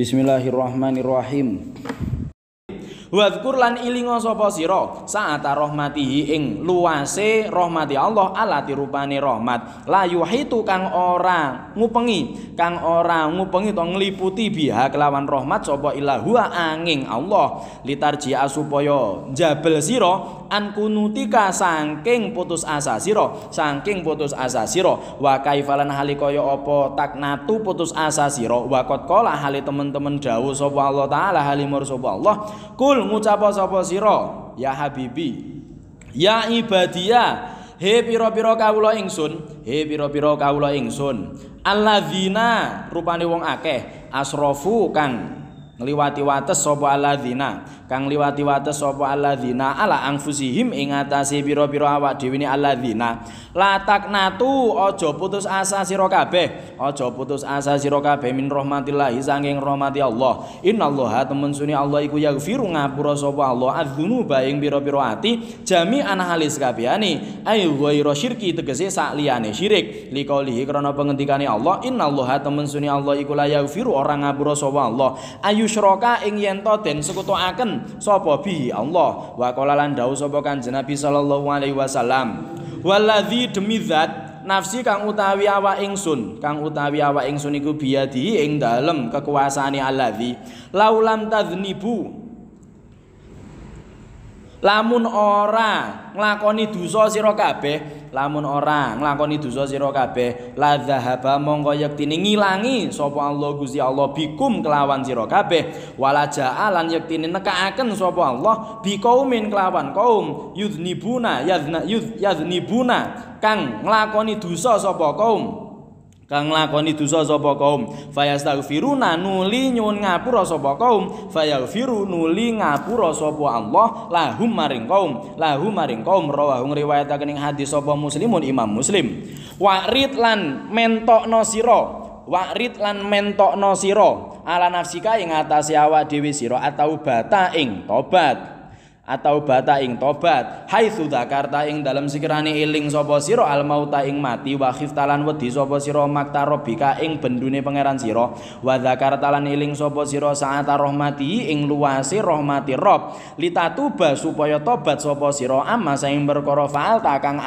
Bismillahirrahmanirrahim. Wadhkur lan ilinga sapa sira saat rahmatihi ing luase rahmati Allah alati rupane rahmat la yuhitu kang ora ngupengi kang ora ngupengi to ngliputi biha kelawan rahmat sapa ilahua angin Allah litarji asupoyo jabel sira an kunutika sangking putus asa siro sangking putus asa siro wa kaifalan halikoyo opo tak natu putus asa siro wa kot kola hali temen-temen dawu sopa Allah ta'ala halimur sopa Allah kul ngucapa sopa siro ya habibi ya ibadia he piro piro kaulo ingsun he piro piro kaulo ingsun alladzina rupane wong akeh asrofu kang ngliwati wates sapa alladzina kang liwati wates sapa alladzina ala anfusihim ing atase pira-pira awak dhewe ne alladzina latak natu aja putus asa sira kabeh aja putus asa sira kabeh min rahmatillah sanging rahmati Allah innallaha temen suni Allah iku yaghfiru ngapura sapa Allah adzunuba ing pira-pira ati ana halis kabehane ay ghairu syirki tegese sak liyane syirik likaulihi krana pengendikane Allah innallaha temen suni Allah iku la yaghfiru orang ngapura sapa Allah ayusyraka ing yen to den sekutuaken sapa bihi Allah wa qala lan dawu sapa kanjeng Nabi sallallahu alaihi wasallam Waladhi demi zat nafsi kang utawi awa ingsun kang utawi awa ingsun iku biadi ing dalem kekuasaane aladzi laulam taznibu lamun ora nglakoni dosa sira kabeh lamun ora nglakoni dosa sira kabeh la zahaba mongko yektine ngilangi sapa Allah Gusti Allah bikum kelawan sira kabeh wala ja'alan yektine nekaaken sapa Allah biqaumin kelawan kaum yuznibuna yazna yuz yaznibuna kang nglakoni dosa sapa kaum kang lakoni dosa sapa kaum fayastaghfiruna nuli nyuwun ngapura sapa kaum fayaghfiru nuli ngapura sapa Allah lahum maring kaum lahum maring kaum rawahu ngriwayatake ning hadis sapa muslimun imam muslim Wa'ridlan lan mentokno sira wa'ridlan lan mentokno sira ala nafsika ing atase awak dhewe sira atau bata ing tobat atau bata ing tobat hai sudzakarta ing dalam sikirane iling sopo siro al mauta ing mati wa khiftalan wedi sapa makta maktarobika ing bendune pangeran siro wa dzakarta lan iling sapa sira saata rahmati ing luwase rahmati rob litatuba supaya tobat sopo siro amma saing perkara faal takang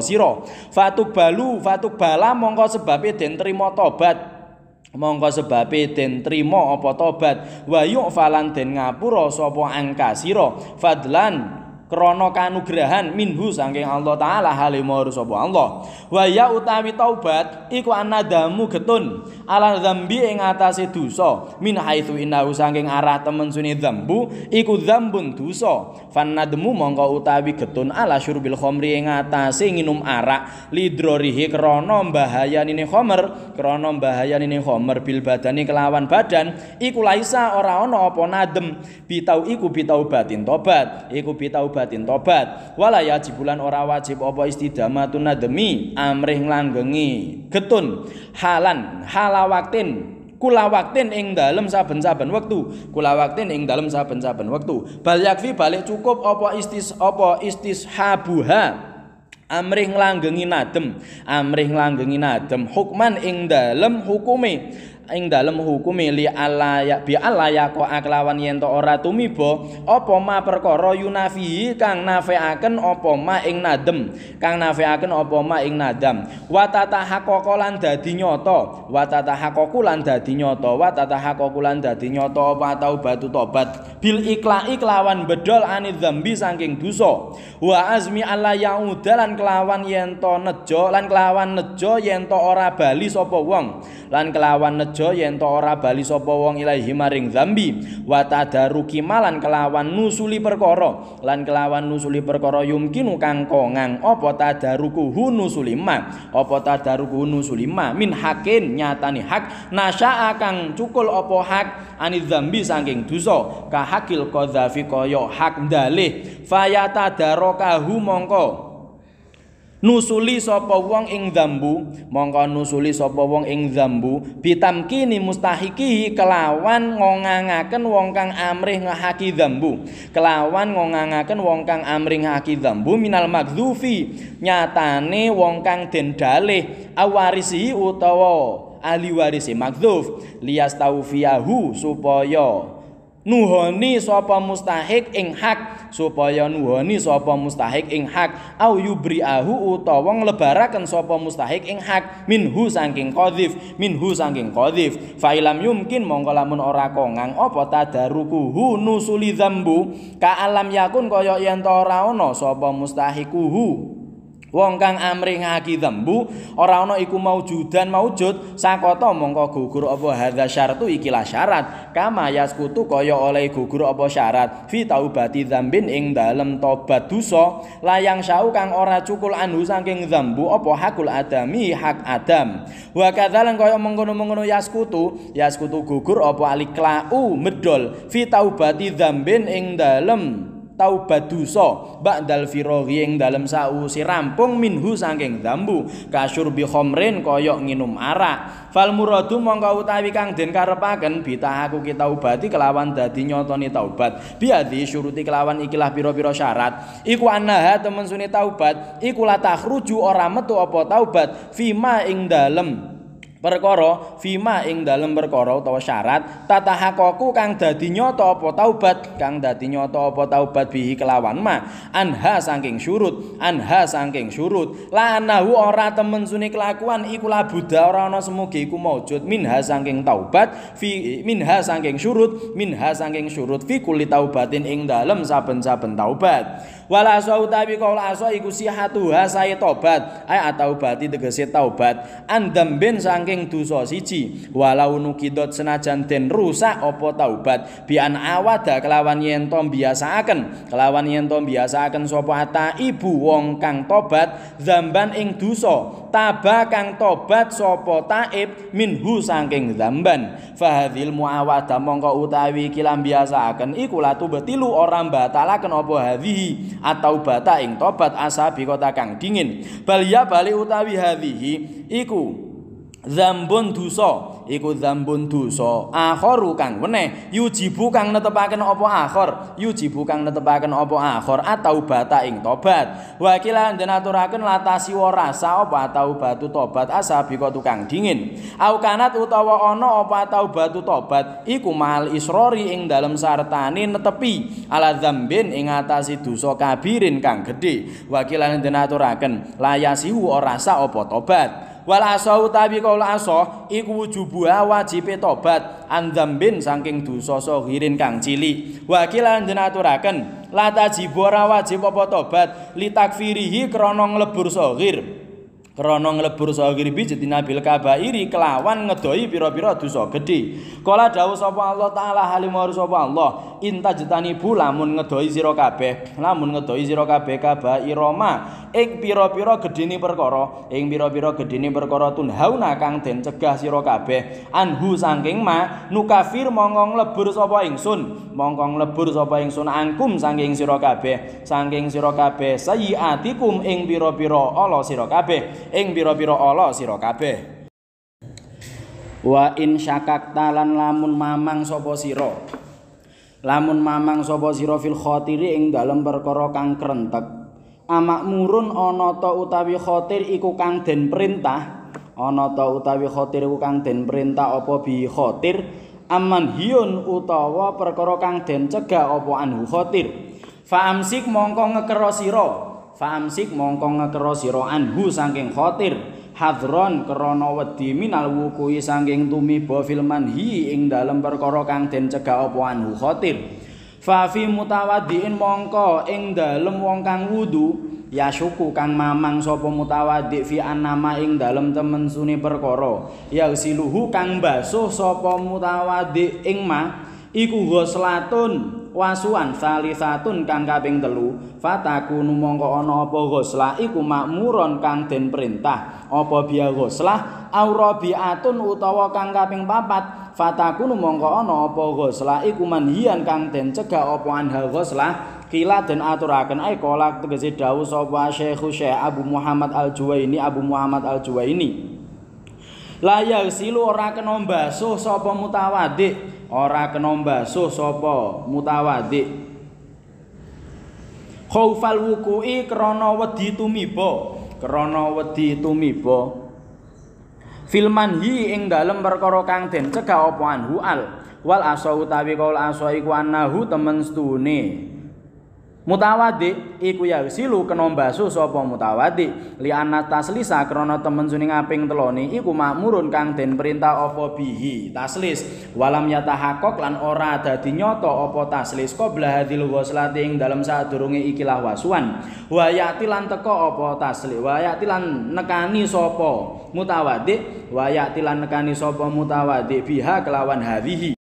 siro fatuk balu fatuk bala mongko sebabe den terima tobat mongko sebab den trimo apa tobat wa yu'falan den ngapura sapa angkasira fadlan krana kanugrahan minhu saking Allah taala halimur sapa Allah wa ya utawi taubat iku anadamu getun ala zambi ing atase dosa min haitsu inahu saking arah temen suni zambu iku zambun dosa fanadmu mongko utawi getun ala syurbil khomri ing atase nginum arak lidrorihi krana mbahayanine khomer krana mbahayanine khomer bil badani kelawan badan iku laisa ora ana apa nadem bitau iku bitaubatin tobat iku bitaubat taubatin tobat wala bulan ora wajib apa istidamatun nademi amrih langgengi getun halan halawaktin kula waktin ing dalem saben-saben wektu kula waktin ing dalem saben-saben wektu bal yakfi balik cukup apa istis apa istis habuha amrih nglangengi nadem amrih nglangengi nadem hukman ing dalem hukume ing dalem hukume li alaya bi alaya ko aklawan yen to ora tumiba apa ma perkara yunafi kang nafeaken apa ma ing nadem kang nafeaken apa ma ing nadam wa tatahaqqa lan dadi nyata wa tatahaqqa lan dadi nyata wa lan dadi nyata apa tau batu tobat bil ikla'i kelawan bedol anid zambi saking duso wa azmi alla lan kelawan yento nejo lan kelawan nejo yento ora bali sopo wong lan kelawan nejo yento ora bali sopo wong ilahi maring zambi wa tadaruki malan kelawan nusuli perkoro lan kelawan nusuli perkoro yumkinu kang kongang opo tadaruku nusuli ma opo tadaruku nusuli ma min hakin nyatani hak nasya kang cukul opo hak anid zambi saking kah hakil qadzafi kaya hak dalih fayata darakahu mongko nusuli sapa wong ing zambu mongko nusuli sapa wong ing zambu bitamkini mustahiki kelawan ngongangaken wong kang amrih ngahaki zambu kelawan ngongangaken wong kang amrih ngahaki zambu minal magdzufi nyatane wong kang den dalih awarisi utawa ahli warisi magdzuf liyastaufiyahu supaya nuhoni sapa mustahik ing hak supaya nuhoni sapa mustahik ing hak au yubriahu utawa nglebaraken sapa mustahik ing hak minhu saking qadhif minhu saking qadhif fa ilam yumkin monggo lamun ora kongang apa tadarukuhu nusuli zambu ka alam yakun kaya yen ora ana sapa mustahikuhu Wong kang amri ngaki tembu ora ana iku maujudan maujud sakata mongko gugur apa hadza syartu ikilah syarat kama yaskutu kaya oleh gugur apa syarat fi taubati zambin ing dalem tobat dosa layang sau kang ora cukul anu saking zambu apa hakul adami hak adam wa kadzalan kaya mengono-mengono yaskutu yaskutu gugur apa aliklau medol fi taubati zambin ing dalem taubat taubatusa ba'dal firaghi ing dalem sausi rampung minhu saking zambu kasyurbi khamrin kaya nginum arak fal muradu mongko utawi kang den karepaken bitahaku kita ubati kelawan dadi nyatani taubat biadi syuruti kelawan ikilah pira-pira syarat iku anaha temen sune taubat iku la takhruju ora metu apa taubat fima ing dalem perkara fima ing dalem perkara utawa syarat tata hakoku kang dadi nyata apa taubat kang dadi nyata apa taubat bihi kelawan ma anha saking surut, anha saking surut, la anahu ora temen sune kelakuan iku labuda ora ana semoga iku maujud minha saking taubat fi minha saking surut, minha saking surut, fi kulit taubatin ing dalem saben-saben taubat wala aswa utawi kaula aswa iku sihatuha saya tobat ay ataubati tegese taubat andam bin saking saking dosa siji walau nukidot senajan den rusak opo taubat bian awada kelawan yen biasa akan kelawan yen biasa akan sopo ata ibu wong kang tobat zamban ing dosa taba kang tobat sopo taib minhu saking zamban fahadil muawada mongko utawi kilam biasa akan ikulatu betilu orang batalakan opo hadhihi atau bata ing tobat asabi kota kang dingin balia ya bali utawi hadhihi iku Zambun dosa iku zambun dosa akhir kang weneh yujibu kang netepaken apa akhir yujibu kang netepaken apa akhir atau bata ing tobat wakila denaturaken latasi rasa apa atau batu tobat asabi kok tukang dingin au kanat utawa ana apa atau batu tobat iku mahal isrori ing dalem sartane netepi ala zambin ing ngatasi dosa kabirin kang gedhe wakila denaturaken layasi rasa apa tobat wala asa utawi kaula asa iku wujubu wajibe tobat andambin saking dosa sohirin kang cilik wakil anjen aturaken la tajib ora wajib apa tobat litakfirihi krana nglebur sohir Rono nglebur saha kiribi jetina bilka iri, kelawan ngedohi pira-pira dosa gedhe kala dawuh sapa Allah taala halim wa sapa Allah inta jetani bu lamun ngedohi sira kabeh lamun ngedohi sira kabeh kaba iroma ing pira-pira gedhene perkara ing pira-pira gedhene perkara tunhauna kang den cegah sira kabeh anhu saking ma nukafir mongko nglebur sapa ingsun mongko nglebur sapa ingsun angkum saking sira kabeh saking sira kabeh sayiatikum ing pira-pira ala sira kabeh ing biro-biro ala sira kabeh wa in syakakta lamun mamang sapa sira lamun mamang sapa sira fil khatiri ing dalem perkara kang krentek amak murun ana ta utawi khatir iku kang den perintah ana ta utawi khatir iku kang den perintah apa bi khatir aman hiun utawa perkara kang den cegah apa anhu khatir fa amsik mongko ngekero sira Fa amsik mongko ngekero sira anhu saking khatir hadron krana wedi minal wukui saking tumiba filman hi ing dalem perkara kang den cegah apa anhu khatir fa fi mutawaddiin mongko ing dalem wong kang wudu ya syuku kang mamang sapa mutawaddi fi anama ing dalem temen suni perkara ya siluhu kang basuh sapa mutawaddi ing ma iku ghuslatun wasuan salisatun kang kaping telu fataku mongko ana apa ghuslah iku makmuron kang den perintah apa biya ghuslah aurabiatun utawa kang kaping papat fataku mongko ana apa ghuslah iku manhian kang den cegah apa anha ghuslah kila den aturaken ay kolak tegesi dawu sopa syekhu syekh Abu Muhammad Al-Juwaini Abu Muhammad Al-Juwaini layak silu ora kena basuh sapa mutawadik ora kena mbasuh sapa mutawadhi khaufal wuku'i krana wedi tumiba krana wedi tumiba fil manhi ing dalem perkara kang den cegah OPOAN HUAL wal asau utawi kaul asau iku annahu temen stune Mutawati iku ya silu kena basu sapa mutawati li taslisa krana temen suning aping teloni iku makmurun kang den perintah apa bihi taslis walam yatahakok lan ora dadi nyata apa taslis qabla hadil waslati dalam dalem sadurunge ikilah wasuan wayati lan teko apa taslis wayati lan nekani sapa mutawadik wayati lan nekani sapa mutawati biha kelawan hadhihi